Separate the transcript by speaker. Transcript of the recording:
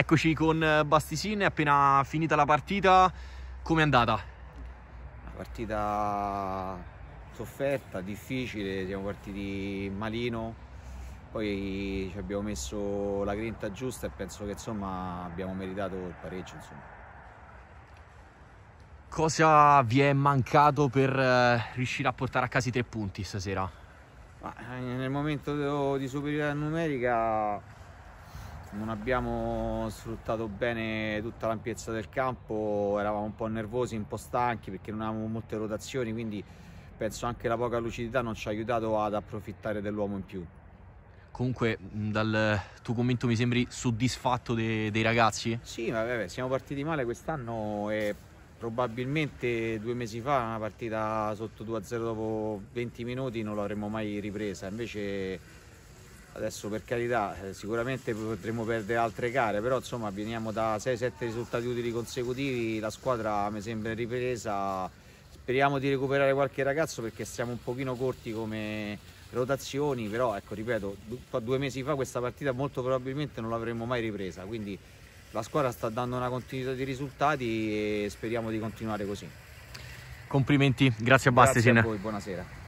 Speaker 1: Eccoci con eh, Bastisin, appena finita la partita, come è andata? Una
Speaker 2: partita sofferta, difficile, siamo partiti malino, poi ci abbiamo messo la grinta giusta e penso che insomma abbiamo meritato il pareggio. Insomma.
Speaker 1: Cosa vi è mancato per eh, riuscire a portare a casa i tre punti stasera?
Speaker 2: Ma eh, nel momento di superiorità numerica non abbiamo sfruttato bene tutta l'ampiezza del campo, eravamo un po' nervosi, un po' stanchi perché non avevamo molte rotazioni, quindi penso anche la poca lucidità non ci ha aiutato ad approfittare dell'uomo in più.
Speaker 1: Comunque dal tuo commento mi sembri soddisfatto de dei ragazzi?
Speaker 2: Sì, vabbè, siamo partiti male quest'anno e probabilmente due mesi fa una partita sotto 2-0 dopo 20 minuti non l'avremmo mai ripresa, invece adesso per carità eh, sicuramente potremo perdere altre gare però insomma veniamo da 6-7 risultati utili consecutivi la squadra mi sembra in ripresa speriamo di recuperare qualche ragazzo perché siamo un pochino corti come rotazioni però ecco ripeto due mesi fa questa partita molto probabilmente non l'avremmo mai ripresa quindi la squadra sta dando una continuità di risultati e speriamo di continuare così
Speaker 1: complimenti grazie a Bastisin grazie a voi
Speaker 2: buonasera